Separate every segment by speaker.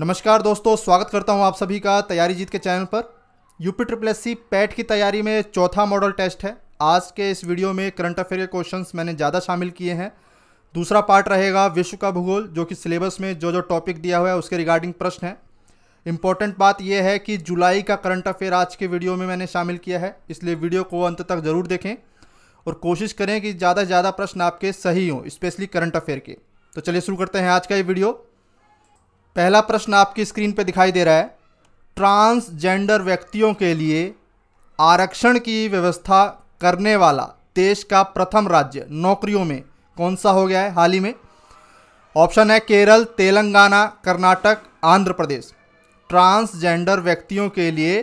Speaker 1: नमस्कार दोस्तों स्वागत करता हूं आप सभी का तैयारी जीत के चैनल पर UP triple S C PET की तैयारी में चौथा मॉडल टेस्ट है आज के इस वीडियो में करंट अफेयर के क्वेश्चंस मैंने ज़्यादा शामिल किए हैं दूसरा पार्ट रहेगा विश्व का भूगोल जो कि सिलेबस में जो जो टॉपिक दिया हुआ है उसके रिगार्डिंग प्रश्न है इंपॉर्टेंट बात यह है कि जुलाई का करंट अफेयर आज के वीडियो में मैंने शामिल किया है इसलिए वीडियो को अंत तक ज़रूर देखें और कोशिश करें कि ज़्यादा से ज़्यादा प्रश्न आपके सही हों स्पेशली करंट अफेयर के तो चलिए शुरू करते हैं आज का ये वीडियो पहला प्रश्न आपकी स्क्रीन पर दिखाई दे रहा है ट्रांसजेंडर व्यक्तियों के लिए आरक्षण की व्यवस्था करने वाला देश का प्रथम राज्य नौकरियों में कौन सा हो गया है हाल ही में ऑप्शन है केरल तेलंगाना कर्नाटक आंध्र प्रदेश ट्रांसजेंडर व्यक्तियों के लिए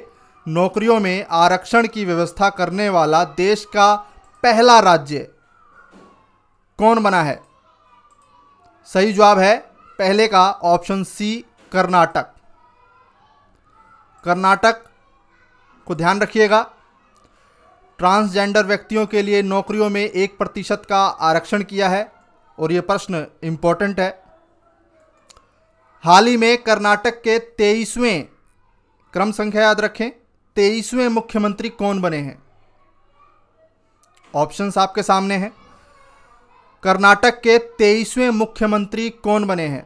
Speaker 1: नौकरियों में आरक्षण की व्यवस्था करने वाला देश का पहला राज्य कौन बना है सही जवाब है पहले का ऑप्शन सी कर्नाटक कर्नाटक को ध्यान रखिएगा ट्रांसजेंडर व्यक्तियों के लिए नौकरियों में एक प्रतिशत का आरक्षण किया है और ये प्रश्न इम्पोर्टेंट है हाल ही में कर्नाटक के तेईसवें क्रम संख्या याद रखें तेईसवें मुख्यमंत्री कौन बने हैं ऑप्शंस आपके सामने हैं कर्नाटक के तेईसवें मुख्यमंत्री कौन बने हैं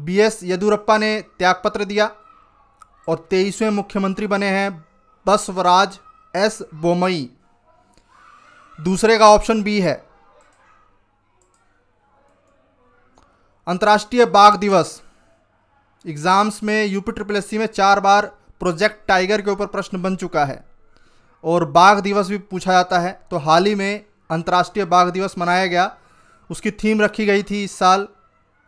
Speaker 1: बी एस येदुरप्पा ने त्यागपत्र दिया और तेईसवें मुख्यमंत्री बने हैं बसवराज एस बोमई दूसरे का ऑप्शन बी है अंतर्राष्ट्रीय बाघ दिवस एग्ज़ाम्स में यूपी ट्रिपल एस में चार बार प्रोजेक्ट टाइगर के ऊपर प्रश्न बन चुका है और बाघ दिवस भी पूछा जाता है तो हाल ही में अंतर्राष्ट्रीय बाघ दिवस मनाया गया उसकी थीम रखी गई थी इस साल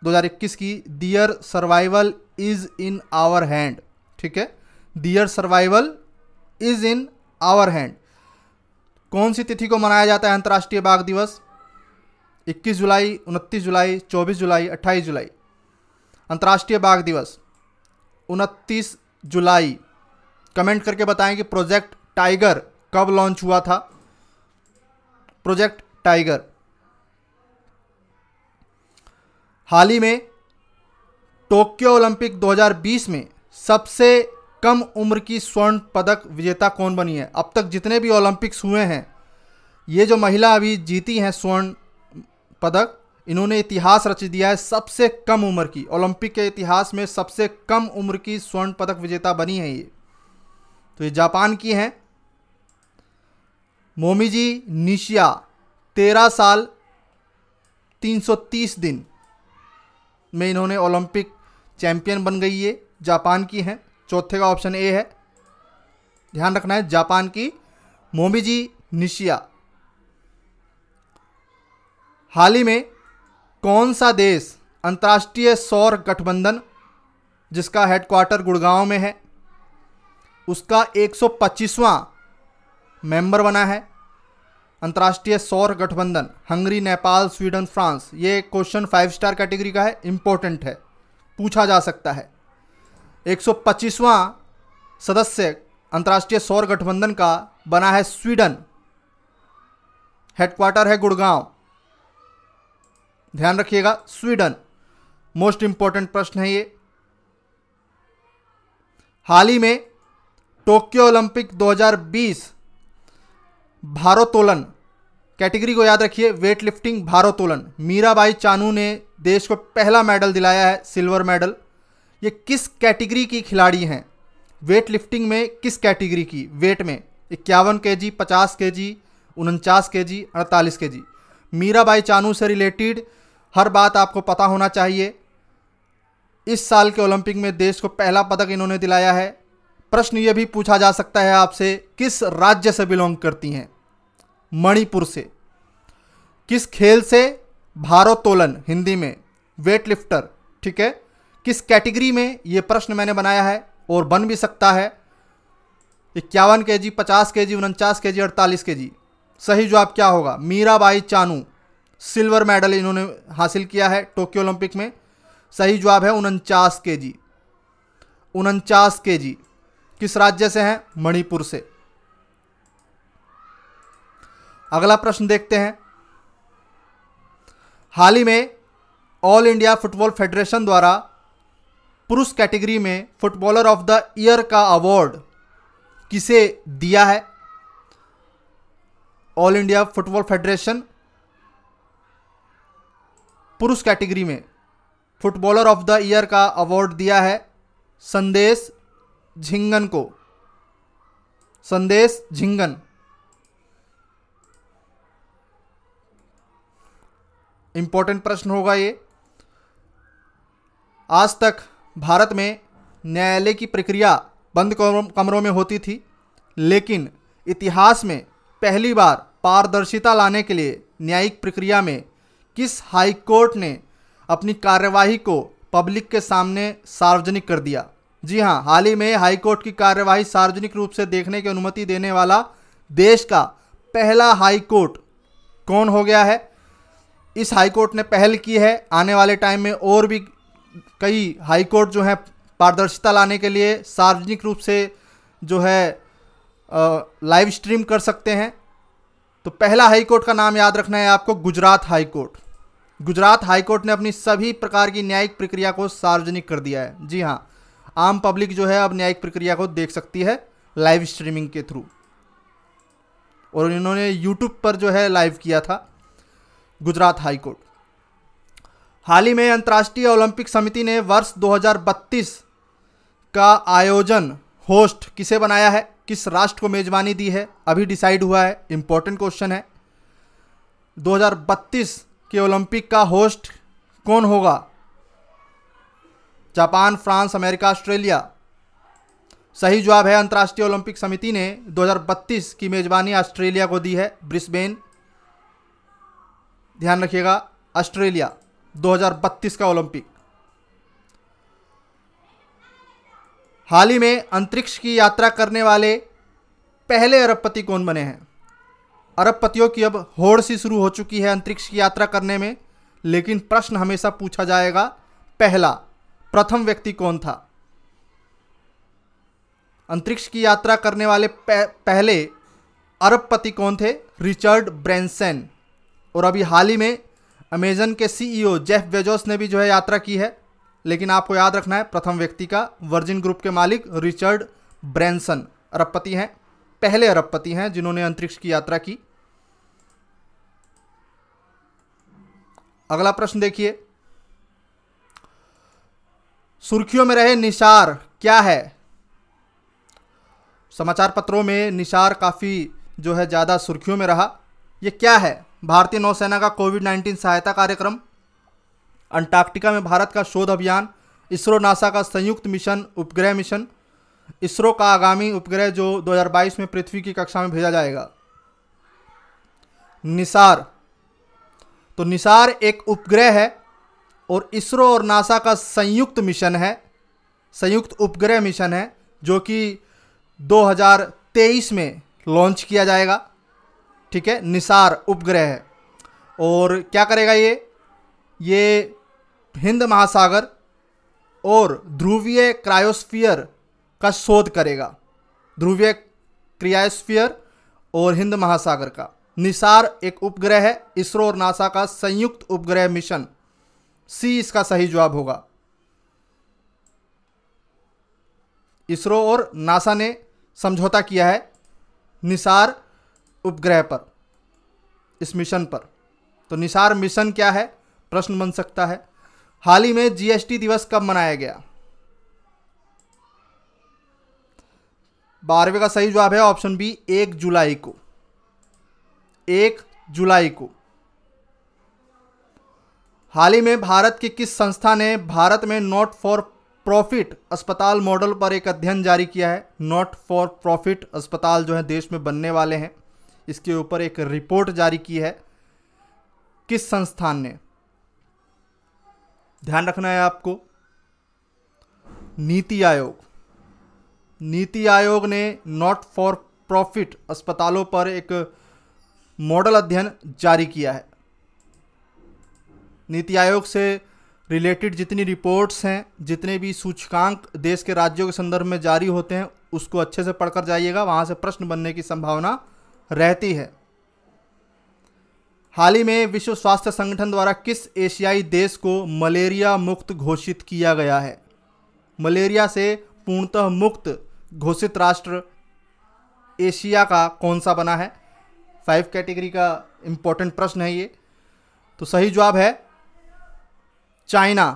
Speaker 1: 2021 की their survival is in our hand ठीक है their survival is in our hand कौन सी तिथि को मनाया जाता है अंतर्राष्ट्रीय बाघ दिवस 21 जुलाई 29 जुलाई 24 जुलाई 28 जुलाई अंतर्राष्ट्रीय बाघ दिवस 29 जुलाई कमेंट करके बताएं कि प्रोजेक्ट टाइगर कब लॉन्च हुआ था प्रोजेक्ट टाइगर हाल ही में टोक्यो ओलंपिक 2020 में सबसे कम उम्र की स्वर्ण पदक विजेता कौन बनी है अब तक जितने भी ओलंपिक्स हुए हैं ये जो महिला अभी जीती हैं स्वर्ण पदक इन्होंने इतिहास रच दिया है सबसे कम उम्र की ओलंपिक के इतिहास में सबसे कम उम्र की स्वर्ण पदक विजेता बनी है ये तो ये जापान की हैं मोमीजी निशिया तेरह साल 330 दिन में इन्होंने ओलंपिक चैंपियन बन गई है जापान की हैं चौथे का ऑप्शन ए है ध्यान रखना है जापान की मोमिजी निशिया हाल ही में कौन सा देश अंतर्राष्ट्रीय सौर गठबंधन जिसका हेडक्वार्टर गुड़गांव में है उसका 125वां मेंबर बना है अंतर्राष्ट्रीय सौर गठबंधन हंगरी नेपाल स्वीडन फ्रांस ये क्वेश्चन फाइव स्टार कैटेगरी का है इम्पोर्टेंट है पूछा जा सकता है 125वां सदस्य अंतर्राष्ट्रीय सौर गठबंधन का बना है स्वीडन हेडक्वार्टर है गुड़गांव ध्यान रखिएगा स्वीडन मोस्ट इंपॉर्टेंट प्रश्न है ये हाल ही में टोक्यो ओलंपिक 2020 भारोत्तोलन कैटेगरी को याद रखिए वेट लिफ्टिंग भारोत्तोलन मीराबाई चानू ने देश को पहला मेडल दिलाया है सिल्वर मेडल ये किस कैटेगरी की खिलाड़ी हैं वेट लिफ्टिंग में किस कैटेगरी की वेट में इक्यावन के जी पचास के जी उनचास के जी अड़तालीस के जी मीराबाई चानू से रिलेटेड हर बात आपको पता होना चाहिए इस साल के ओलंपिक में देश को पहला पदक इन्होंने दिलाया है प्रश्न ये भी पूछा जा सकता है आपसे किस राज्य से बिलोंग करती हैं मणिपुर से किस खेल से भारोत्तोलन हिंदी में वेटलिफ्टर ठीक है किस कैटेगरी में ये प्रश्न मैंने बनाया है और बन भी सकता है इक्यावन के जी पचास के जी उनचास के जी अड़तालीस के जी सही जवाब क्या होगा मीराबाई चानू सिल्वर मेडल इन्होंने हासिल किया है टोक्यो ओलंपिक में सही जवाब है उनचास के जी उनचास के जी किस राज्य से हैं मणिपुर से अगला प्रश्न देखते हैं हाल ही में ऑल इंडिया फुटबॉल फेडरेशन द्वारा पुरुष कैटेगरी में फुटबॉलर ऑफ द ईयर का अवार्ड किसे दिया है ऑल इंडिया फुटबॉल फेडरेशन पुरुष कैटेगरी में फुटबॉलर ऑफ द ईयर का अवार्ड दिया है संदेश झिंगन को संदेश झिंगन इम्पोर्टेंट प्रश्न होगा ये आज तक भारत में न्यायालय की प्रक्रिया बंद कमरों में होती थी लेकिन इतिहास में पहली बार पारदर्शिता लाने के लिए न्यायिक प्रक्रिया में किस हाई कोर्ट ने अपनी कार्यवाही को पब्लिक के सामने सार्वजनिक कर दिया जी हाँ हाल ही में हाई कोर्ट की कार्यवाही सार्वजनिक रूप से देखने की अनुमति देने वाला देश का पहला हाई कोर्ट कौन हो गया है इस हाई कोर्ट ने पहल की है आने वाले टाइम में और भी कई हाई कोर्ट जो है पारदर्शिता लाने के लिए सार्वजनिक रूप से जो है लाइव स्ट्रीम कर सकते हैं तो पहला हाई कोर्ट का नाम याद रखना है आपको Gujarat high court Gujarat high court ने अपनी सभी प्रकार की न्यायिक प्रक्रिया को सार्वजनिक कर दिया है जी हाँ आम पब्लिक जो है अब न्यायिक प्रक्रिया को देख सकती है लाइव स्ट्रीमिंग के थ्रू और इन्होंने यूट्यूब पर जो है लाइव किया था गुजरात हाईकोर्ट हाल ही में अंतर्राष्ट्रीय ओलंपिक समिति ने वर्ष 2032 का आयोजन होस्ट किसे बनाया है किस राष्ट्र को मेजबानी दी है अभी डिसाइड हुआ है इंपॉर्टेंट क्वेश्चन है 2032 के ओलंपिक का होस्ट कौन होगा जापान फ्रांस अमेरिका ऑस्ट्रेलिया सही जवाब है अंतर्राष्ट्रीय ओलंपिक समिति ने 2032 की मेजबानी ऑस्ट्रेलिया को दी है ब्रिस्बेन ध्यान रखिएगा ऑस्ट्रेलिया 2032 का ओलंपिक हाल ही में अंतरिक्ष की यात्रा करने वाले पहले अरबपति कौन बने हैं अरबपतियों की अब होड़ सी शुरू हो चुकी है अंतरिक्ष की यात्रा करने में लेकिन प्रश्न हमेशा पूछा जाएगा पहला प्रथम व्यक्ति कौन था अंतरिक्ष की यात्रा करने वाले पहले अरबपति कौन थे रिचर्ड ब्रैनसन और अभी हाल ही में अमेजन के सीईओ जेफ बेजोस ने भी जो है यात्रा की है लेकिन आपको याद रखना है प्रथम व्यक्ति का वर्जिन ग्रुप के मालिक रिचर्ड ब्रैनसन अरबपति हैं पहले अरबपति हैं जिन्होंने अंतरिक्ष की यात्रा की अगला प्रश्न देखिए सुर्खियों में रहे निशार क्या है समाचार पत्रों में निशार काफ़ी जो है ज़्यादा सुर्खियों में रहा यह क्या है भारतीय नौसेना का कोविड 19 सहायता कार्यक्रम अंटार्कटिका में भारत का शोध अभियान इसरो नासा का संयुक्त मिशन उपग्रह मिशन इसरो का आगामी उपग्रह जो 2022 में पृथ्वी की कक्षा में भेजा जाएगा निसार तो निसार एक उपग्रह है और इसरो और नासा का संयुक्त मिशन है संयुक्त उपग्रह मिशन है जो कि 2023 में लॉन्च किया जाएगा ठीक है निसार उपग्रह है और क्या करेगा ये ये हिंद महासागर और ध्रुवीय क्रायोस्फियर का शोध करेगा ध्रुवीय क्रियास्फियर और हिंद महासागर का निसार एक उपग्रह है इसरो और नासा का संयुक्त उपग्रह मिशन सी इसका सही जवाब होगा इसरो और नासा ने समझौता किया है निसार उपग्रह पर इस मिशन पर तो निसार मिशन क्या है प्रश्न बन सकता है हाल ही में जीएसटी दिवस कब मनाया गया बारहवें का सही जवाब है ऑप्शन बी एक जुलाई को एक जुलाई को हाल ही में भारत की किस संस्था ने भारत में नॉट फॉर प्रॉफिट अस्पताल मॉडल पर एक अध्ययन जारी किया है नॉट फॉर प्रॉफिट अस्पताल जो है देश में बनने वाले हैं इसके ऊपर एक रिपोर्ट जारी की है किस संस्थान ने ध्यान रखना है आपको नीति आयोग नीति आयोग ने नॉट फॉर प्रॉफिट अस्पतालों पर एक मॉडल अध्ययन जारी किया है नीति आयोग से रिलेटेड जितनी रिपोर्ट्स हैं जितने भी सूचकांक देश के राज्यों के संदर्भ में जारी होते हैं उसको अच्छे से पढ़कर जाइएगा वहाँ से प्रश्न बनने की संभावना रहती है हाल ही में विश्व स्वास्थ्य संगठन द्वारा किस एशियाई देश को मलेरिया मुक्त घोषित किया गया है मलेरिया से पूर्णतः मुक्त घोषित राष्ट्र एशिया का कौन सा बना है फाइव कैटेगरी का इंपॉर्टेंट प्रश्न है ये तो सही जवाब है चाइना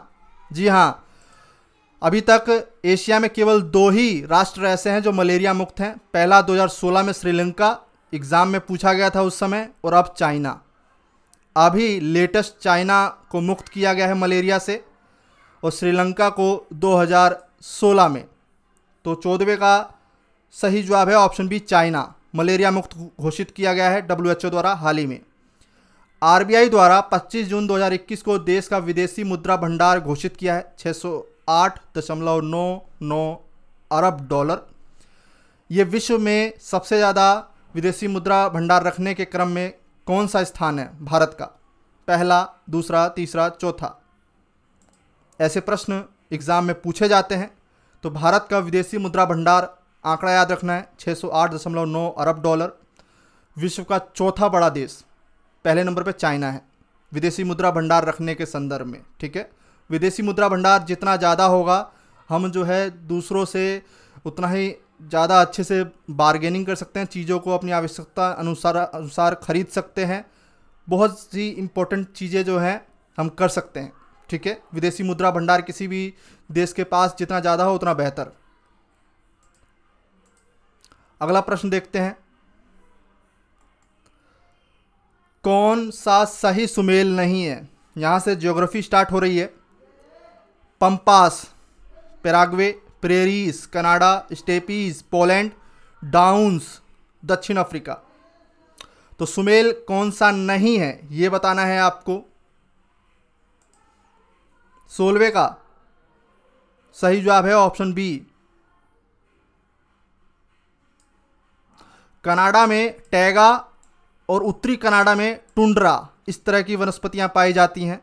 Speaker 1: जी हाँ अभी तक एशिया में केवल दो ही राष्ट्र ऐसे हैं जो मलेरिया मुक्त हैं पहला 2016 में श्रीलंका एग्ज़ाम में पूछा गया था उस समय और अब चाइना अभी लेटेस्ट चाइना को मुक्त किया गया है मलेरिया से और श्रीलंका को 2016 में तो चौदहवें का सही जवाब है ऑप्शन बी चाइना मलेरिया मुक्त घोषित किया गया है डब्ल्यू द्वारा हाल ही में आर द्वारा 25 जून 2021 को देश का विदेशी मुद्रा भंडार घोषित किया है 608.99 अरब डॉलर ये विश्व में सबसे ज़्यादा विदेशी मुद्रा भंडार रखने के क्रम में कौन सा स्थान है भारत का पहला दूसरा तीसरा चौथा ऐसे प्रश्न एग्ज़ाम में पूछे जाते हैं तो भारत का विदेशी मुद्रा भंडार आंकड़ा याद रखना है 608.9 अरब डॉलर विश्व का चौथा बड़ा देश पहले नंबर पर चाइना है विदेशी मुद्रा भंडार रखने के संदर्भ में ठीक है विदेशी मुद्रा भंडार जितना ज़्यादा होगा हम जो है दूसरों से उतना ही ज़्यादा अच्छे से बारगेनिंग कर सकते हैं चीज़ों को अपनी आवश्यकता अनुसार अनुसार ख़रीद सकते हैं बहुत सी इम्पोर्टेंट चीज़ें जो हैं हम कर सकते हैं ठीक है विदेशी मुद्रा भंडार किसी भी देश के पास जितना ज़्यादा हो उतना बेहतर अगला प्रश्न देखते हैं कौन सा सही सुमेल नहीं है यहाँ से ज्योग्राफी स्टार्ट हो रही है Pampas Paraguay prairies Canada steppes Poland downs दक्षिण अफ्रीका तो सुमेल कौन सा नहीं है ये बताना है आपको सोलवे का सही जवाब है ऑप्शन बी कनाडा में टैगा और उत्तरी कनाडा में टुंड्रा इस तरह की वनस्पतियां पाई जाती हैं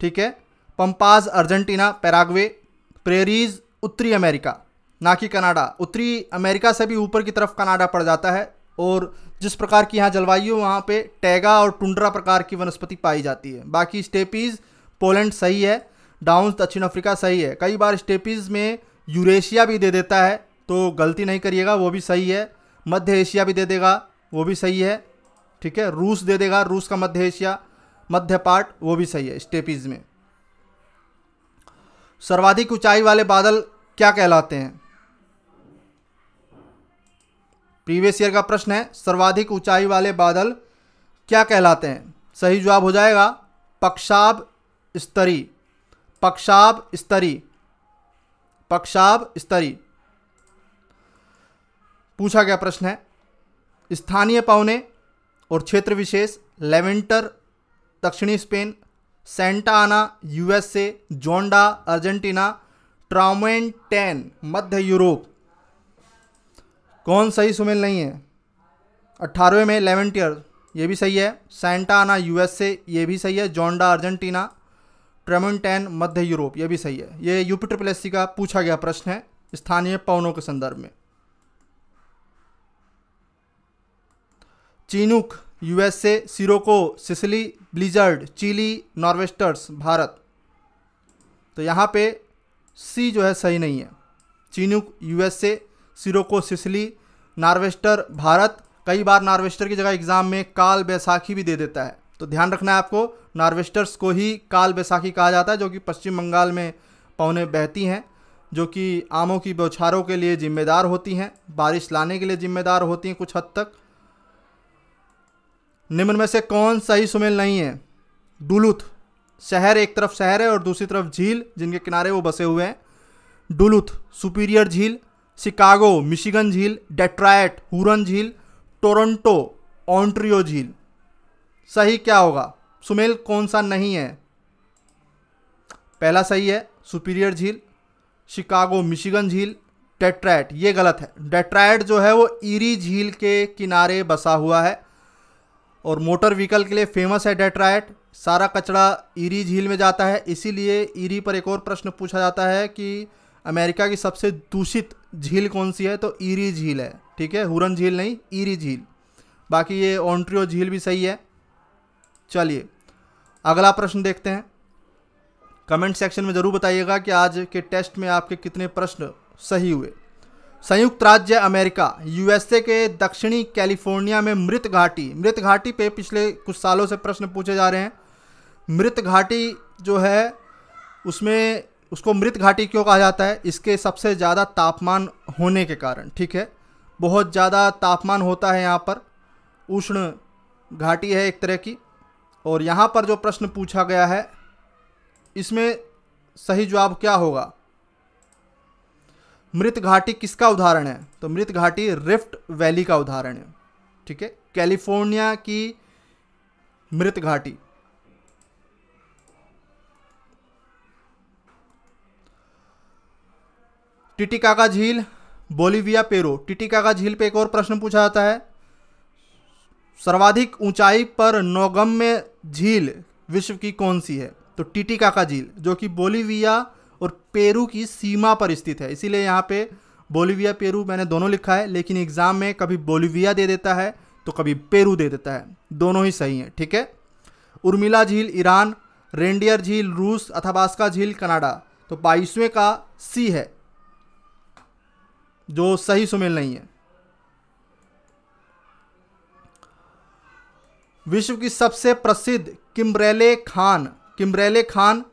Speaker 1: ठीक है पंपाज अर्जेंटीना पैराग्वे प्रेरीज उत्तरी अमेरिका ना कि कनाडा उत्तरी अमेरिका से भी ऊपर की तरफ कनाडा पड़ जाता है और जिस प्रकार की यहाँ जलवायु वहाँ पे टैगा और टुंड्रा प्रकार की वनस्पति पाई जाती है बाकी स्टेपीज़ पोलैंड सही है डाउन दक्षिण अफ्रीका सही है कई बार स्टेपीज़ में यूरेशिया भी दे देता है तो गलती नहीं करिएगा वो भी सही है मध्य एशिया भी दे देगा वो भी सही है ठीक है रूस दे देगा रूस का मध्य एशिया मध्य पार्ट वो भी सही है स्टेपीज़ में सर्वाधिक ऊंचाई वाले बादल क्या कहलाते हैं प्रीवियस ईयर का प्रश्न है सर्वाधिक ऊंचाई वाले बादल क्या कहलाते हैं सही जवाब हो जाएगा पक्षाब स्तरी पक्षाब स्तरी पक्षाब स्तरी पूछा गया प्रश्न है स्थानीय पौने और क्षेत्र विशेष लेवेंटर दक्षिणी Spain Santa Ana USA zonda Argentina tramontane मध्य यूरोप कौन सही सुमेल नहीं है अट्ठारहवें में लेवेंटियर ये भी सही है सेंटा आना यूएसए ये भी सही है जोंडा अर्जेंटीना ट्रामेंटेन मध्य यूरोप ये भी सही है ये यूपिटर प्लेसी का पूछा गया प्रश्न है स्थानीय पवनों के संदर्भ में chinook USA sirocco Sicily blizzard Chile nor'westers Bharat तो यहाँ पे सी जो है सही नहीं है chinook USA sirocco Sicily nor'wester Bharat कई बार नॉर्वेस्टर की जगह एग्ज़ाम में काल बैसाखी भी दे देता है तो ध्यान रखना है आपको नॉर्वेस्टर्स को ही काल बैसाखी कहा जाता है जो कि पश्चिम बंगाल में पौने बहती हैं जो कि आमों की बौछारों के लिए ज़िम्मेदार होती हैं बारिश लाने के लिए ज़िम्मेदार होती हैं कुछ हद तक निम्न में से कौन सही सुमेल नहीं है डुलुथ शहर एक तरफ शहर है और दूसरी तरफ झील जिनके किनारे वो बसे हुए हैं डुलुथ सुपीरियर झील शिकागो मिशिगन झील डेट्राइट हुरन झील टोरंटो ऑन्ट्रियो झील सही क्या होगा सुमेल कौन सा नहीं है पहला सही है सुपीरियर झील शिकागो मिशिगन झील डेट्राइट ये गलत है डेट्राइट जो है वो ईरी झील के किनारे बसा हुआ है और मोटर व्हीकल के लिए फेमस है डेट्राइट सारा कचरा ईरी झील में जाता है इसीलिए ईरी पर एक और प्रश्न पूछा जाता है कि अमेरिका की सबसे दूषित झील कौन सी है तो ईरी झील है ठीक है हुरन झील नहीं ईरी झील बाकी ये ऑन्ट्रियो झील भी सही है चलिए अगला प्रश्न देखते हैं कमेंट सेक्शन में ज़रूर बताइएगा कि आज के टेस्ट में आपके कितने प्रश्न सही हुए संयुक्त राज्य अमेरिका यूएसए के दक्षिणी कैलिफोर्निया में मृत घाटी मृत घाटी पे पिछले कुछ सालों से प्रश्न पूछे जा रहे हैं मृत घाटी जो है उसमें उसको मृत घाटी क्यों कहा जाता है इसके सबसे ज़्यादा तापमान होने के कारण ठीक है बहुत ज़्यादा तापमान होता है यहाँ पर उष्ण घाटी है एक तरह की और यहाँ पर जो प्रश्न पूछा गया है इसमें सही जवाब क्या होगा मृत घाटी किसका उदाहरण है तो मृत घाटी रिफ्ट वैली का उदाहरण है ठीक है कैलिफोर्निया की मृत घाटी टिटिकाका झील बोलिविया पेरो टिटिकाका झील पे एक और प्रश्न पूछा जाता है सर्वाधिक ऊंचाई पर नौगम्य झील विश्व की कौन सी है तो टिटिकाका झील जो कि बोलिविया और पेरू की सीमा पर स्थित है इसीलिए यहाँ पे बोलीविया पेरू मैंने दोनों लिखा है लेकिन एग्ज़ाम में कभी बोलीविया दे देता है तो कभी पेरू दे देता है दोनों ही सही हैं ठीक है उर्मिला झील ईरान रेंडियर झील रूस अथाबास्का झील कनाडा तो बाईसवें का सी है जो सही सुमेल नहीं है विश्व की सबसे प्रसिद्ध किम्ब्रेले खान किम्ब्रेले खान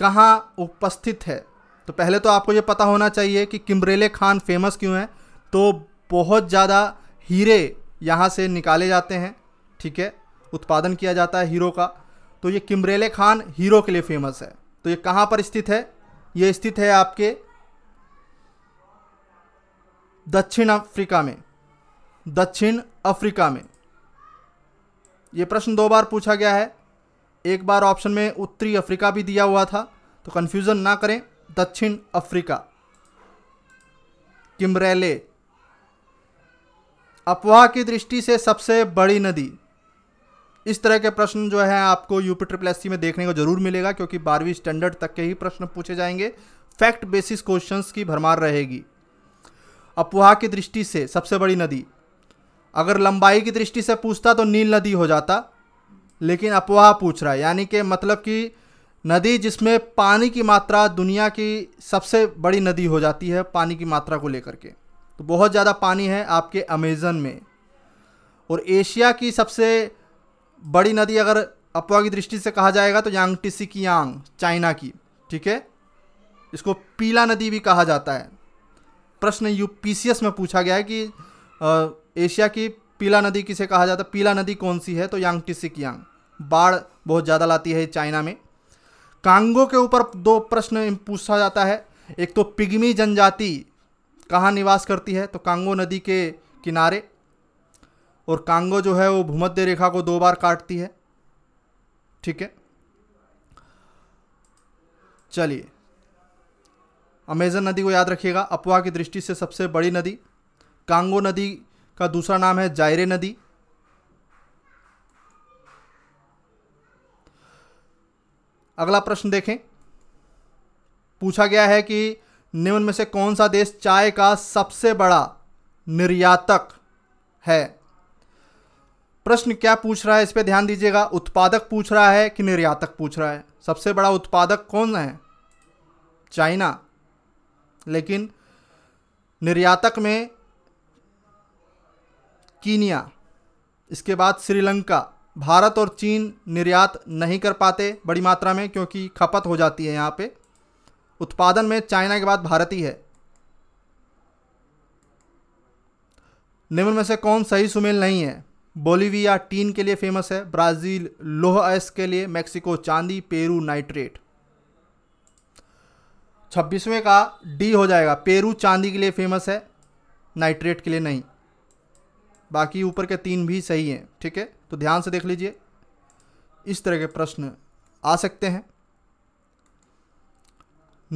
Speaker 1: कहाँ उपस्थित है तो पहले तो आपको ये पता होना चाहिए कि किमरेले खान फेमस क्यों हैं तो बहुत ज़्यादा हीरे यहाँ से निकाले जाते हैं ठीक है उत्पादन किया जाता है हीरो का तो ये किमरेले खान हीरो के लिए फेमस है तो ये कहाँ पर स्थित है ये स्थित है आपके दक्षिण अफ्रीका में दक्षिण अफ्रीका में ये प्रश्न दो बार पूछा गया है एक बार ऑप्शन में उत्तरी अफ्रीका भी दिया हुआ था तो कन्फ्यूज़न ना करें दक्षिण अफ्रीका किमरेले अफवाह की दृष्टि से सबसे बड़ी नदी इस तरह के प्रश्न जो है आपको यूपी ट्रिपल एस में देखने को जरूर मिलेगा क्योंकि बारहवीं स्टैंडर्ड तक के ही प्रश्न पूछे जाएंगे फैक्ट बेसिस क्वेश्चंस की भरमार रहेगी अफवाह की दृष्टि से सबसे बड़ी नदी अगर लंबाई की दृष्टि से पूछता तो नील नदी हो जाता लेकिन अपवाह पूछ रहा है यानी कि मतलब कि नदी जिसमें पानी की मात्रा दुनिया की सबसे बड़ी नदी हो जाती है पानी की मात्रा को लेकर के तो बहुत ज़्यादा पानी है आपके अमेज़न में और एशिया की सबसे बड़ी नदी अगर अपवाह की दृष्टि से कहा जाएगा तो यांग टिसी की यांग चाइना की ठीक है इसको पीला नदी भी कहा जाता है प्रश्न यूपीसीएस में पूछा गया है कि आ, एशिया की पीला नदी किसे कहा जाता है पीला नदी कौन सी है तो यांग की यांग बाढ़ बहुत ज़्यादा लाती है चाइना में कांगो के ऊपर दो प्रश्न पूछा जाता है एक तो पिग्मी जनजाति कहाँ निवास करती है तो कांगो नदी के किनारे और कांगो जो है वो भूमध्य रेखा को दो बार काटती है ठीक है चलिए अमेजन नदी को याद रखिएगा अपवा की दृष्टि से सबसे बड़ी नदी कांगो नदी का दूसरा नाम है जायरे नदी अगला प्रश्न देखें पूछा गया है कि निम्न में से कौन सा देश चाय का सबसे बड़ा निर्यातक है प्रश्न क्या पूछ रहा है इस पर ध्यान दीजिएगा उत्पादक पूछ रहा है कि निर्यातक पूछ रहा है सबसे बड़ा उत्पादक कौन है चाइना लेकिन निर्यातक में कीनिया इसके बाद श्रीलंका भारत और चीन निर्यात नहीं कर पाते बड़ी मात्रा में क्योंकि खपत हो जाती है यहाँ पे उत्पादन में चाइना के बाद भारत ही है निम्न में से कौन सही सुमेल नहीं है बोलीविया टीन के लिए फेमस है ब्राज़ील लोह अयस के लिए मैक्सिको चांदी पेरू नाइट्रेट छब्बीसवें का डी हो जाएगा पेरू चांदी के लिए फेमस है नाइट्रेट के लिए नहीं बाकी ऊपर के तीन भी सही हैं ठीक है तो ध्यान से देख लीजिए इस तरह के प्रश्न आ सकते हैं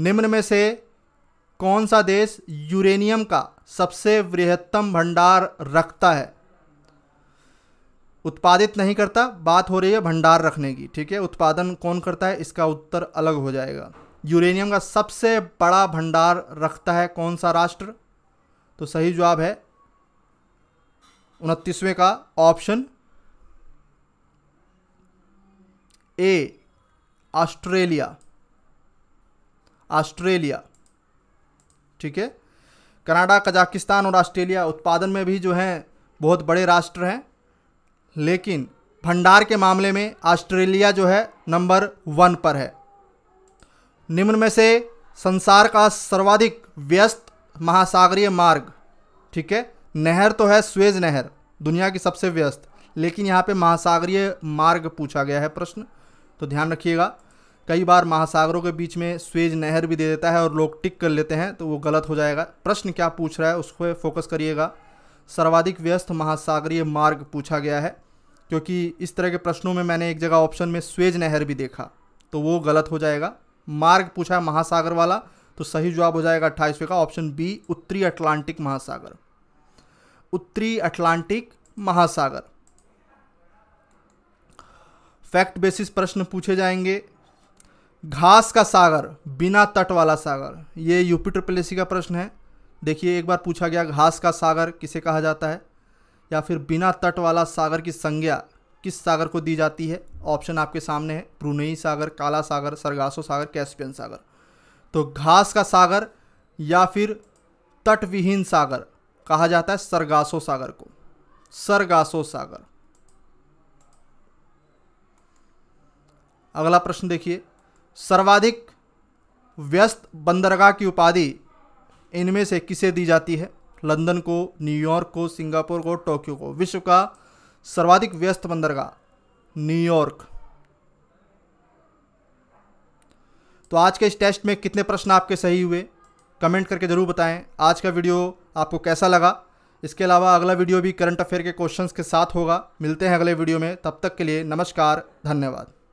Speaker 1: निम्न में से कौन सा देश यूरेनियम का सबसे वृहत्तम भंडार रखता है उत्पादित नहीं करता बात हो रही है भंडार रखने की ठीक है उत्पादन कौन करता है इसका उत्तर अलग हो जाएगा यूरेनियम का सबसे बड़ा भंडार रखता है कौन सा राष्ट्र तो सही जवाब है उनतीसवें का ऑप्शन ए ऑस्ट्रेलिया ऑस्ट्रेलिया ठीक है कनाडा कजाकिस्तान और ऑस्ट्रेलिया उत्पादन में भी जो हैं बहुत बड़े राष्ट्र हैं लेकिन भंडार के मामले में ऑस्ट्रेलिया जो है नंबर वन पर है निम्न में से संसार का सर्वाधिक व्यस्त महासागरीय मार्ग ठीक है नहर तो है स्वेज नहर दुनिया की सबसे व्यस्त लेकिन यहाँ पे महासागरीय मार्ग पूछा गया है प्रश्न तो ध्यान रखिएगा कई बार महासागरों के बीच में स्वेज नहर भी दे देता है और लोग टिक कर लेते हैं तो वो गलत हो जाएगा प्रश्न क्या पूछ रहा है उस पर फोकस करिएगा सर्वाधिक व्यस्त महासागरीय मार्ग पूछा गया है क्योंकि इस तरह के प्रश्नों में मैंने एक जगह ऑप्शन में स्वेज नहर भी देखा तो वो गलत हो जाएगा मार्ग पूछा है महासागर वाला तो सही जवाब हो जाएगा अट्ठाईसवें का ऑप्शन बी उत्तरी अटलांटिक महासागर उत्तरी अटलांटिक महासागर फैक्ट बेसिस प्रश्न पूछे जाएंगे घास का सागर बिना तट वाला सागर ये यूपी ट्रिपल एसी का प्रश्न है देखिए एक बार पूछा गया घास का सागर किसे कहा जाता है या फिर बिना तट वाला सागर की संज्ञा किस सागर को दी जाती है ऑप्शन आपके सामने है प्रुनेई सागर काला सागर सरगासो सागर कैस्पियन सागर तो घास का सागर या फिर तटविहीन सागर कहा जाता है सरगासो सागर को सरगासो सागर अगला प्रश्न देखिए सर्वाधिक व्यस्त बंदरगाह की उपाधि इनमें से किसे दी जाती है लंदन को न्यूयॉर्क को सिंगापुर को टोक्यो को विश्व का सर्वाधिक व्यस्त बंदरगाह न्यूयॉर्क तो आज के इस टेस्ट में कितने प्रश्न आपके सही हुए कमेंट करके ज़रूर बताएं आज का वीडियो आपको कैसा लगा इसके अलावा अगला वीडियो भी करंट अफेयर के क्वेश्चंस के साथ होगा मिलते हैं अगले वीडियो में तब तक के लिए नमस्कार धन्यवाद